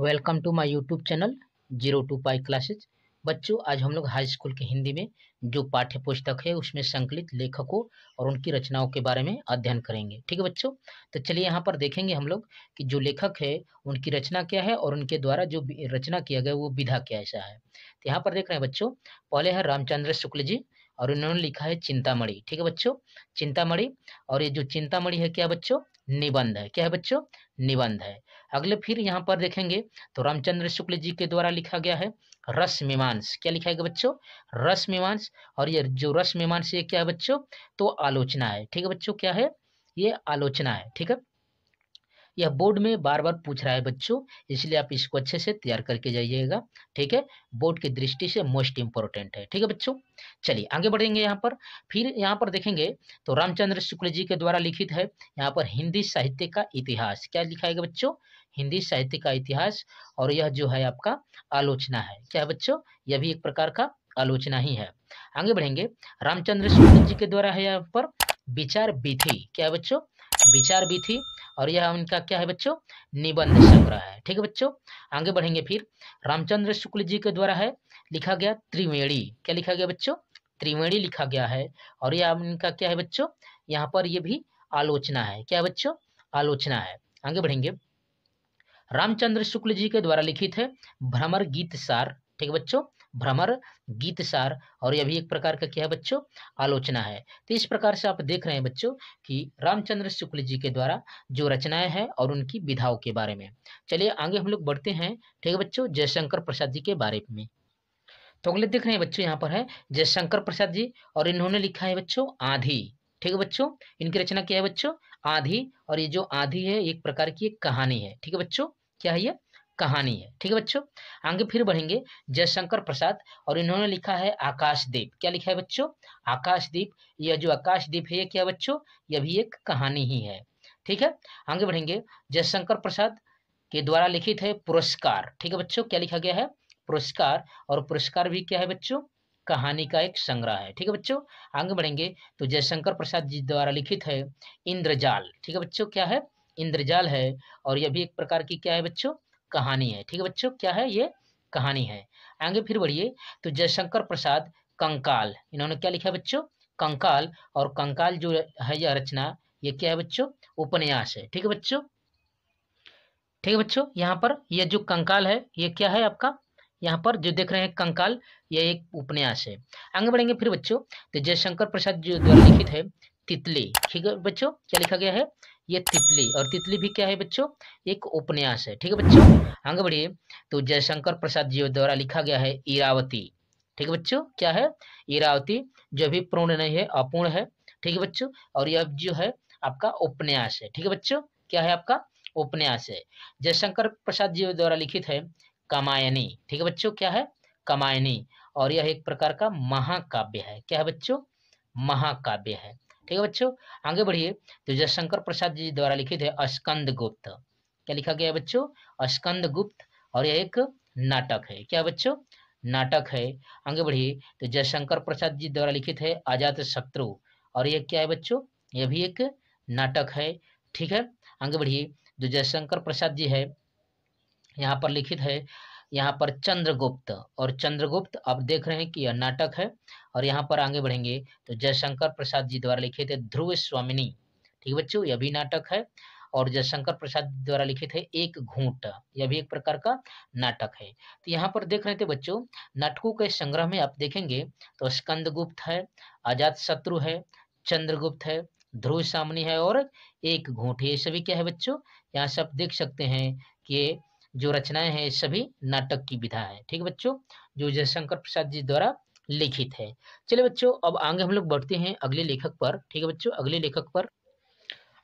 welcome to my YouTube channel zero to pi classes बच्चों आज हम लोग हाई स्कूल के हिंदी में जो पाठ्य पुस्तक है उसमें संकलित लेखकों और उनकी रचनाओं के बारे में अध्ययन करेंगे ठीक है बच्चों तो चलिए यहाँ पर देखेंगे हम लोग कि जो लेखक है उनकी रचना क्या है और उनके द्वारा जो रचना किया गया वो विधा क्या ऐसा है तो यहाँ पर देख रहे हैं बच्चों पहले है रामचंद्र शुक्ल जी और इन्होंने लिखा है चिंतामणि ठीक है बच्चों चिंतामणि और ये जो चिंतामणि है क्या बच्चों निबंध है क्या है बच्चों निबंध है अगले फिर यहाँ पर देखेंगे तो रामचंद्र शुक्ल जी के द्वारा लिखा गया है रस मीमांस क्या लिखा है बच्चों रस मीमांस और ये जो रस मीमांस ये क्या है बच्चों तो आलोचना है ठीक है बच्चों क्या है ये आलोचना है ठीक है यह बोर्ड में बार बार पूछ रहा है बच्चों इसलिए आप इसको अच्छे से तैयार करके जाइएगा ठीक है बोर्ड की दृष्टि से मोस्ट इंपॉर्टेंट है ठीक है बच्चों चलिए आगे बढ़ेंगे यहाँ पर फिर यहाँ पर देखेंगे तो रामचंद्र शुक्ल जी के द्वारा लिखित है यहाँ पर हिंदी साहित्य का इतिहास क्या लिखाएगा बच्चों हिंदी साहित्य का इतिहास और यह जो है आपका आलोचना है क्या है बच्चों यह भी एक प्रकार का आलोचना ही है आगे बढ़ेंगे रामचंद्र शुक्ल जी के द्वारा है यहाँ पर विचार विधि क्या है बच्चों विचार विधि और यह उनका क्या है बच्चों निबंध संग्रह है ठीक है बच्चों आगे बढ़ेंगे फिर रामचंद्र शुक्ल जी के द्वारा है लिखा गया त्रिवेणी क्या लिखा गया बच्चों त्रिवेणी लिखा गया है और यह इनका क्या है बच्चों यहाँ पर यह भी आलोचना है क्या बच्चों आलोचना है आगे बढ़ेंगे रामचंद्र शुक्ल जी के द्वारा लिखित है भ्रमर गीत सार ठीक है बच्चों भ्रमर गीतसार और यह भी एक प्रकार का क्या है बच्चों आलोचना है तो इस प्रकार से आप देख रहे हैं बच्चों कि रामचंद्र शुक्ल जी के द्वारा जो रचनाएं हैं और उनकी विधाओं के बारे में चलिए आगे हम लोग बढ़ते हैं ठीक है बच्चों जयशंकर प्रसाद जी के बारे में तो अगले देख रहे हैं बच्चों यहाँ पर है जयशंकर प्रसाद जी और इन्होंने लिखा है बच्चों आधी ठीक है बच्चों इनकी रचना क्या है बच्चों आधी और ये जो आधी है एक प्रकार की एक कहानी है ठीक है बच्चों क्या है ये कहानी है ठीक है बच्चों आगे फिर बढ़ेंगे जयशंकर प्रसाद और इन्होंने लिखा है आकाशदीप क्या लिखा है बच्चों आकाशदीप यह जो आकाशदीप है यह क्या बच्चों यह भी एक कहानी ही है ठीक है आगे बढ़ेंगे जयशंकर प्रसाद के द्वारा लिखित है पुरस्कार ठीक है बच्चों क्या लिखा गया है पुरस्कार और पुरस्कार भी क्या है बच्चों कहानी का एक संग्रह है ठीक है बच्चों आगे बढ़ेंगे तो जयशंकर प्रसाद जी द्वारा लिखित है इंद्रजाल ठीक है बच्चों क्या है इंद्रजाल है और यह भी एक प्रकार की क्या है बच्चों कहानी है ठीक है बच्चों क्या है ये कहानी है आगे फिर बढ़िए तो जयशंकर प्रसाद कंकाल इन्होंने क्या लिखा है बच्चों कंकाल और कंकाल जो है यह रचना ये क्या है बच्चों उपन्यास है ठीक है बच्चों ठीक है बच्चों यहाँ पर यह जो कंकाल है ये क्या है आपका यहाँ पर जो देख रहे हैं कंकाल यह एक उपन्यास है आगे बढ़ेंगे फिर बच्चों तो जयशंकर प्रसाद जो द्वारा लिखित है तितली ठीक है बच्चों क्या लिखा गया है ये तितली और तितली भी क्या है बच्चों एक उपन्यास है ठीक है बच्चों आगे बढ़िए तो जयशंकर प्रसाद जी द्वारा लिखा गया है इरावती ठीक है बच्चों क्या है इरावती जो भी पूर्ण नहीं है अपूर्ण है ठीक है बच्चों और यह जो है आपका उपन्यास है ठीक है बच्चों क्या है आपका उपन्यास है जयशंकर प्रसाद जी द्वारा लिखित है कमायनी ठीक है बच्चों क्या है कमायनी और यह एक प्रकार का महाकाव्य है क्या है बच्चों महाकाव्य है ठीक है बच्चों आगे बढ़िए तो जयशंकर प्रसाद जी द्वारा लिखित है अस्कंद गुप्त क्या लिखा गया बच्चों अस्कंद गुप्त और यह एक नाटक है क्या बच्चों नाटक है आगे बढ़िए तो जयशंकर प्रसाद जी द्वारा लिखित है आजात शत्रु और यह क्या है बच्चों यह भी एक नाटक है ठीक है आगे बढ़िए जो तो जयशंकर प्रसाद जी है यहाँ पर लिखित है यहाँ पर चंद्रगुप्त और चंद्रगुप्त आप देख रहे हैं कि यह नाटक है और यहाँ पर आगे बढ़ेंगे तो जयशंकर प्रसाद जी द्वारा लिखे थे ध्रुव स्वामिनी ठीक है बच्चों यह भी नाटक है और जयशंकर प्रसाद द्वारा लिखे थे एक घूट यह भी एक प्रकार का नाटक है तो यहाँ पर देख रहे थे बच्चों नाटकों के संग्रह में आप देखेंगे तो स्कंदगुप्त है आजाद शत्रु है चंद्रगुप्त है ध्रुव सामनी है और एक घूट ये सभी क्या है बच्चों यहाँ से आप देख सकते हैं कि जो रचनाएं हैं सभी नाटक की विधा है ठीक है बच्चों जो जयशंकर प्रसाद जी द्वारा लिखित है चलिए बच्चों अब आगे हम लोग बढ़ते हैं अगले लेखक पर ठीक है बच्चों अगले लेखक पर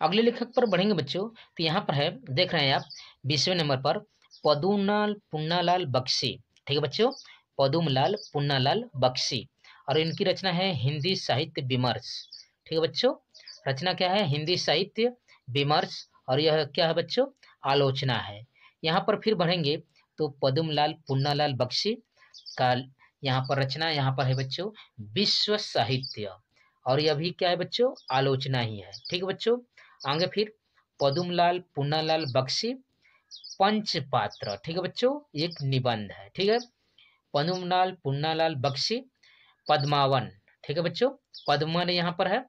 अगले लेखक पर बढ़ेंगे बच्चों तो यहाँ पर है देख रहे हैं आप बीसवें नंबर पर पदुनाल पुन्नालाल बक्सी ठीक है बच्चों पदुमलाल पुन्नालाल बक्सी और इनकी रचना है हिंदी साहित्य विमर्श ठीक है बच्चों रचना क्या है हिंदी साहित्य विमर्श और यह क्या है बच्चों आलोचना है यहाँ पर फिर बढ़ेंगे तो पदमलाल पुन्नालाल बख्शी का यहाँ पर रचना यहाँ पर है बच्चों विश्व साहित्य और यह भी क्या है बच्चों आलोचना ही है ठीक है बच्चों आगे फिर पदुमलाल पुन्नालाल बख्शी पंचपात्र ठीक है बच्चों एक निबंध है ठीक है पदुमलाल पुन्नालाल बख्शी पद्मावन ठीक है बच्चों पद्मन यहाँ पर है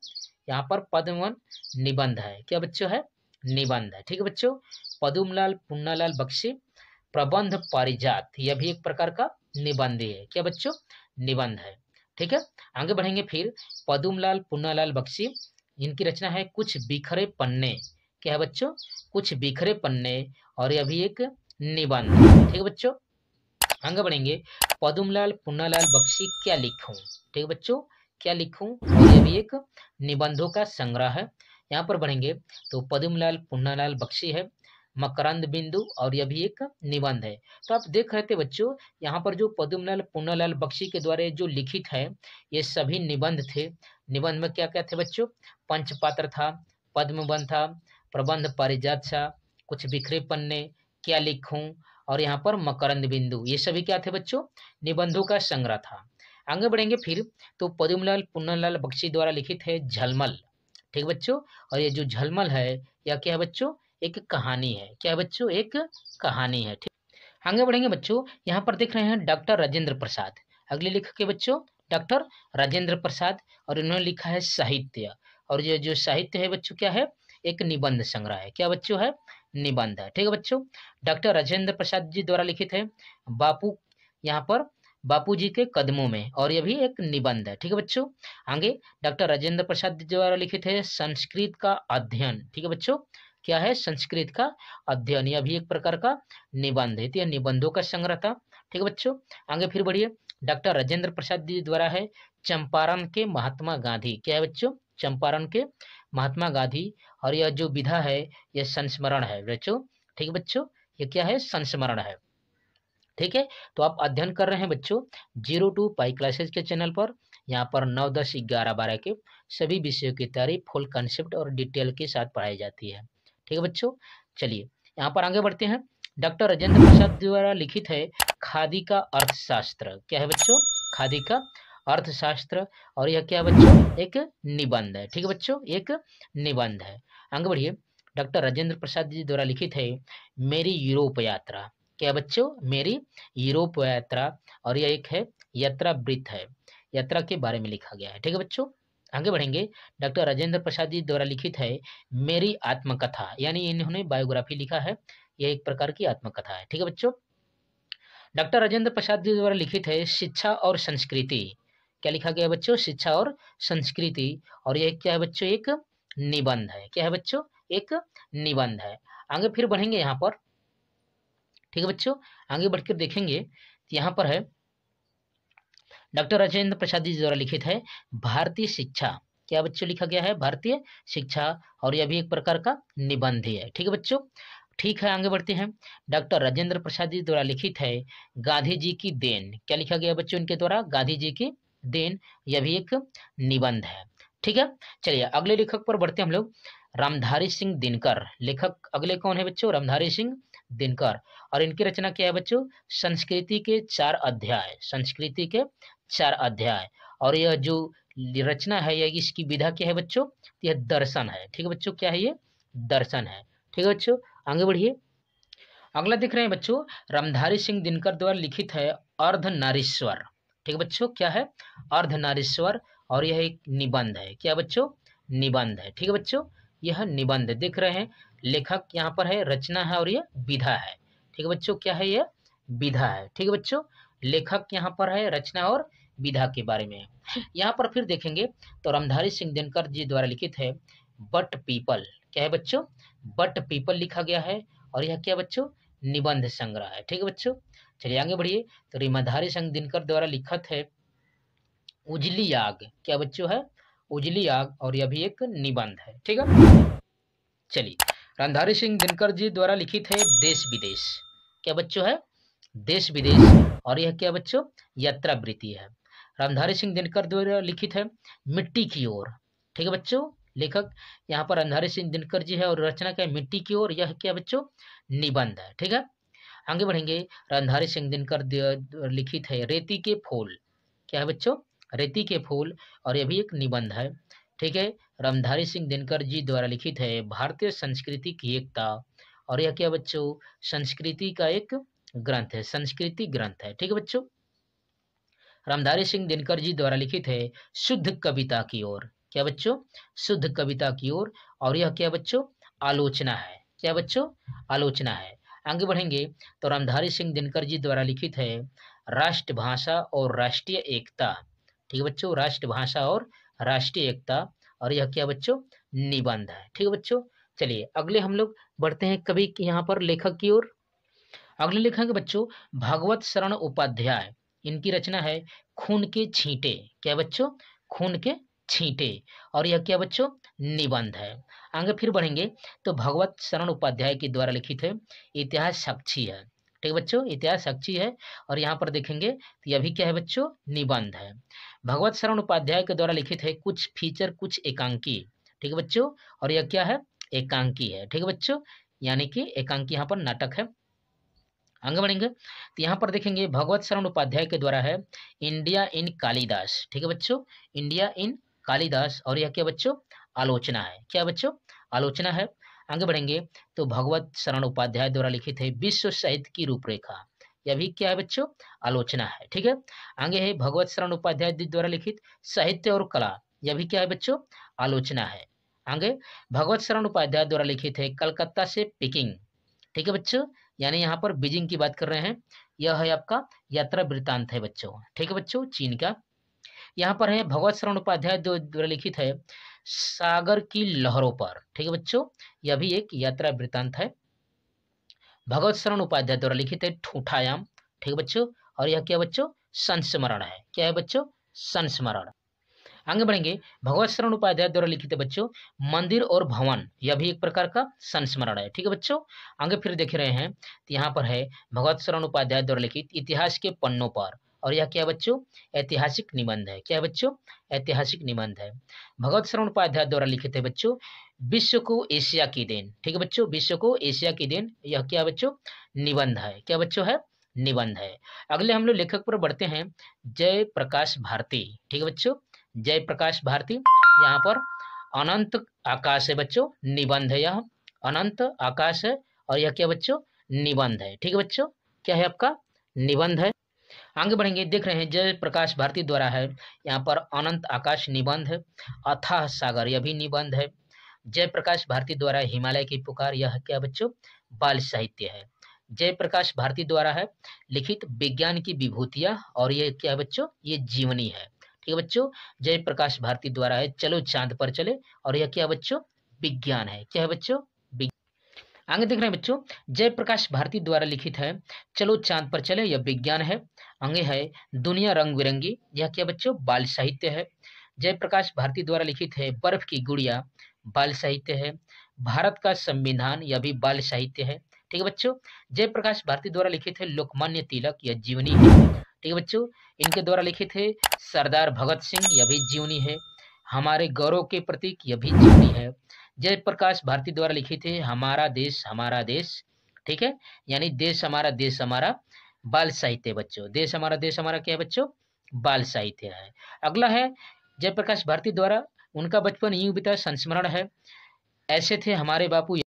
यहाँ पर पद्मवन निबंध है क्या बच्चों है निबंध है ठीक है बच्चों पदुमलाल पुन्नालाल बख्शी प्रबंध पारिजात यह भी एक प्रकार का निबंध है क्या बच्चों निबंध है ठीक है आगे बढ़ेंगे फिर पदुमलाल पुन्नालाल बख्शी इनकी रचना है कुछ बिखरे पन्ने क्या है बच्चों कुछ बिखरे पन्ने और यह भी एक निबंध ठीक है बच्चों आगे बढ़ेंगे पदुमलाल पुन्नालाल बख्शी क्या लिखूं ठीक है बच्चों क्या लिखूं यह भी एक निबंधों का संग्रह है यहाँ पर बढ़ेंगे तो पदुमलाल पुन्नालाल बख्शी है मकरंद बिंदु और यह भी एक निबंध है तो आप देख रहे थे बच्चों यहाँ पर जो पदुमलाल पुन्नालाल बख्शी के द्वारा जो लिखित है ये सभी निबंध थे निबंध में क्या क्या थे बच्चों पंचपात्र था पद्मबन था प्रबंध पारिजात था कुछ बिखरे पन्ने क्या लिखूं और यहाँ पर मकरंद बिंदु ये सभी क्या थे बच्चों निबंधों का संग्रह था आगे बढ़ेंगे फिर तो पदुमलाल पुन्नालाल बख्शी द्वारा लिखित है झलमल ठीक बच्चों और ये जो झलमल है यह क्या है बच्चों एक कहानी है क्या है बच्चों एक कहानी है ठीक आगे बढ़ेंगे बच्चों यहाँ पर देख रहे हैं डॉक्टर राजेंद्र प्रसाद अगले लेखक के बच्चों डॉक्टर राजेंद्र प्रसाद और इन्होंने लिखा है साहित्य और ये जो साहित्य है बच्चों क्या है एक निबंध संग्रह है क्या बच्चों है निबंध है ठीक है बच्चों डॉक्टर राजेंद्र प्रसाद जी द्वारा लिखित है बापू यहाँ पर बापूजी के कदमों में और यह भी एक निबंध है ठीक है बच्चों आगे डॉक्टर राजेंद्र प्रसाद द्वारा लिखित है संस्कृत का अध्ययन ठीक है बच्चों क्या है संस्कृत का अध्ययन यह भी एक प्रकार का निबंध है तो यह निबंधों का संग्रह था ठीक है बच्चों आगे फिर बढ़िए डॉक्टर राजेंद्र प्रसाद जी द्वारा है चंपारण के महात्मा गांधी क्या है बच्चों चंपारण के महात्मा गांधी और यह जो विधा है यह संस्मरण है बच्चों ठीक है बच्चों ये क्या है संस्मरण है ठीक है तो आप अध्ययन कर रहे हैं बच्चों जीरो टू पाई क्लासेज के चैनल पर यहाँ पर नौ दस ग्यारह बारह के सभी विषयों की तैयारी फुल कंसेप्ट और डिटेल के साथ पढ़ाई जाती है ठीक है बच्चों चलिए यहाँ पर आगे बढ़ते हैं डॉक्टर राजेंद्र प्रसाद द्वारा लिखित है खादी का अर्थशास्त्र क्या है बच्चों खादी का अर्थशास्त्र और यह क्या है बच्चों एक निबंध है ठीक है बच्चों एक निबंध है आगे बढ़िए डॉक्टर राजेंद्र प्रसाद जी द्वारा लिखित है मेरी यूरोप यात्रा क्या बच्चों मेरी यूरोप यात्रा और यह एक है यात्रा वृत्त है यात्रा के बारे में लिखा गया है ठीक है बच्चों आगे बढ़ेंगे डॉक्टर राजेंद्र प्रसाद जी द्वारा लिखित है मेरी आत्मकथा यानी इन्होंने बायोग्राफी लिखा है यह एक प्रकार की आत्मकथा है ठीक है बच्चों डॉक्टर राजेंद्र प्रसाद जी द्वारा लिखित है शिक्षा और संस्कृति क्या लिखा गया बच्चों शिक्षा और संस्कृति और यह क्या है बच्चों एक निबंध है क्या है बच्चों एक निबंध है आगे फिर बढ़ेंगे यहाँ पर ठीक है बच्चों आगे बढ़कर देखेंगे तो यहाँ पर है डॉक्टर राजेंद्र प्रसाद जी द्वारा लिखित है भारतीय शिक्षा क्या बच्चों लिखा गया है भारतीय शिक्षा और यह भी एक प्रकार का निबंध ही है ठीक है बच्चों ठीक है आगे बढ़ते हैं डॉक्टर राजेंद्र प्रसाद जी द्वारा लिखित है गांधी जी की देन क्या लिखा गया बच्चों इनके द्वारा गांधी जी की देन यह भी एक निबंध है ठीक है चलिए अगले लेखक पर बढ़ते हैं हम लोग रामधारी सिंह दिनकर लेखक अगले कौन है बच्चों रामधारी सिंह दिनकर और इनकी रचना क्या है बच्चों संस्कृति के चार अध्याय संस्कृति के चार अध्याय और यह जो रचना है या इसकी विधा क्या है बच्चों यह दर्शन है ठीक है बच्चों क्या है ये दर्शन है ठीक है बच्चों आगे बढ़िए अगला दिख रहे हैं बच्चों रामधारी सिंह दिनकर द्वारा लिखित है अर्ध अर्धनारीश्वर ठीक है बच्चों क्या है अर्ध अर्धनारीश्वर और यह एक निबंध है क्या बच्चों निबंध है ठीक है बच्चों यह निबंध देख रहे हैं लेखक यहाँ पर है रचना है और ये विधा है ठीक है बच्चों क्या है ये विधा है ठीक है बच्चों लेखक यहाँ पर है रचना और विधा के बारे में यहाँ पर फिर देखेंगे तो रामधारी सिंह दिनकर जी द्वारा लिखित है बट पीपल क्या है बच्चों बट पीपल लिखा गया है और यह क्या बच्चों निबंध संग्रह है ठीक है बच्चों चलिए आगे बढ़िए तो रिमाधारी सिंह दिनकर द्वारा लिखित है उजली आग क्या बच्चों है उजली आग और यह भी एक निबंध है ठीक है चलिए रंधारी सिंह दिनकर जी द्वारा लिखित है देश विदेश क्या बच्चों है देश विदेश और यह क्या बच्चों यात्रा वृत्ति है रामधारी सिंह दिनकर द्वारा लिखित है मिट्टी की ओर ठीक है बच्चों लेखक यहाँ पर रंधारी सिंह दिनकर जी है और रचना क्या है मिट्टी की ओर यह क्या बच्चों निबंध है ठीक है आगे बढ़ेंगे रंधारी सिंह दिनकर लिखित है रेती के फूल क्या है बच्चों रेती के फूल और यह भी एक निबंध है ठीक है रामधारी सिंह दिनकर जी द्वारा लिखित है भारतीय संस्कृति की एकता और यह क्या बच्चों संस्कृति का एक ग्रंथ है संस्कृति ग्रंथ है ठीक है बच्चों रामधारी सिंह दिनकर जी द्वारा लिखित है शुद्ध कविता की ओर क्या बच्चों शुद्ध कविता की ओर और यह क्या बच्चों आलोचना है क्या बच्चों आलोचना है आगे बढ़ेंगे तो रामधारी सिंह दिनकर जी द्वारा लिखित है राष्ट्रभाषा और राष्ट्रीय एकता ठीक है बच्चों राष्ट्रभाषा और राष्ट्रीय एकता और यह क्या बच्चों निबंध है ठीक है बच्चों चलिए अगले हम लोग बढ़ते हैं कभी यहाँ पर लेखक की ओर अगले लेखक बच्चों भगवत शरण उपाध्याय इनकी रचना है खून के छींटे क्या बच्चों खून के छींटे और यह क्या बच्चों निबंध है आगे फिर बढ़ेंगे तो भगवत शरण उपाध्याय के द्वारा लिखित है इतिहास साक्षी है ठीक है बच्चों इतिहास साक्षी है और यहाँ पर देखेंगे तो यह भी क्या है बच्चों निबंध है भगवत शरण उपाध्याय के द्वारा लिखित है कुछ फीचर कुछ एकांकी ठीक है बच्चों और यह क्या है एकांकी है ठीक है बच्चों यानी कि एकांकी यहाँ पर नाटक है आगे बढ़ेंगे तो यहाँ पर देखेंगे भगवत शरण उपाध्याय के द्वारा है इंडिया इन कालिदास ठीक है बच्चों इंडिया इन कालिदास और यह क्या बच्चों आलोचना है क्या बच्चों आलोचना है आगे बढ़ेंगे तो भगवत शरण उपाध्याय द्वारा लिखित है विश्व साहित्य की रूपरेखा यह भी क्या है बच्चों आलोचना है ठीक है आगे है भगवत शरण उपाध्याय द्वारा लिखित साहित्य और कला यह भी क्या है बच्चों आलोचना है आगे भगवत शरण उपाध्याय द्वारा लिखित है कलकत्ता से पिकिंग ठीक है बच्चों यानी यहाँ पर बीजिंग की बात कर रहे हैं यह है आपका यात्रा वृतांत है बच्चों ठीक है बच्चों चीन का यहाँ पर है भगवत शरण उपाध्याय द्वारा लिखित है सागर की लहरों पर ठीक है बच्चों यह भी एक यात्रा वृतांत है भगवत शरण उपाध्याय द्वारा लिखित है ठूठायाम ठीक है बच्चों और यह क्या बच्चों संस्मरण है क्या है बच्चों संस्मरण आगे बढ़ेंगे भगवत शरण उपाध्याय द्वारा लिखित है बच्चों मंदिर और भवन यह भी एक प्रकार का संस्मरण है ठीक है बच्चों आगे फिर देख रहे हैं यहाँ पर है भगवत शरण उपाध्याय द्वारा लिखित इतिहास के पन्नों पर और यह क्या बच्चों ऐतिहासिक निबंध है क्या बच्चों ऐतिहासिक निबंध है भगवत शरण उपाध्याय द्वारा लिखे थे बच्चों विश्व को एशिया की देन ठीक है बच्चों विश्व को एशिया की देन यह क्या बच्चों निबंध है क्या बच्चों है निबंध है अगले हम लोग लेखक पर बढ़ते हैं जय प्रकाश भारती ठीक है बच्चों जय प्रकाश भारती यहाँ पर अनंत आकाश है बच्चों निबंध है यह अनंत आकाश है और यह क्या बच्चों निबंध है ठीक है बच्चों क्या है आपका निबंध है आगे बढ़ेंगे देख रहे हैं जय प्रकाश भारती द्वारा है यहाँ पर अनंत आकाश निबंध अथाह सागर यह भी निबंध है जय प्रकाश भारती द्वारा हिमालय की पुकार यह क्या बच्चों बाल साहित्य है जय प्रकाश भारती द्वारा है लिखित विज्ञान की विभूतियां और यह क्या बच्चों ये जीवनी है ठीक है बच्चों जय प्रकाश भारती द्वारा है चलो चांद पर चले और यह क्या बच्चों विज्ञान है क्या है बच्चों आगे देख रहे हैं बच्चों जयप्रकाश भारती द्वारा लिखित है चलो चांद पर चले यह विज्ञान है अंगे है दुनिया रंग बिरंगी यह क्या बच्चों बाल साहित्य है जयप्रकाश भारती द्वारा लिखित है बर्फ की गुड़िया बाल साहित्य है भारत का संविधान यह भी बाल साहित्य है ठीक है बच्चों जयप्रकाश भारती द्वारा लिखित है लोकमान्य तिलक यह जीवनी है ठीक है बच्चों इनके द्वारा लिखित है सरदार भगत सिंह यह भी जीवनी है हमारे गौरव के प्रतीक यह भी जीवनी है जयप्रकाश भारती द्वारा लिखित है हमारा देश हमारा देश ठीक है यानी देश हमारा देश हमारा बाल साहित्य बच्चों देश हमारा देश हमारा क्या है बच्चों बाल साहित्य है अगला है जयप्रकाश भारती द्वारा उनका बचपन यूं बिता संस्मरण है ऐसे थे हमारे बापू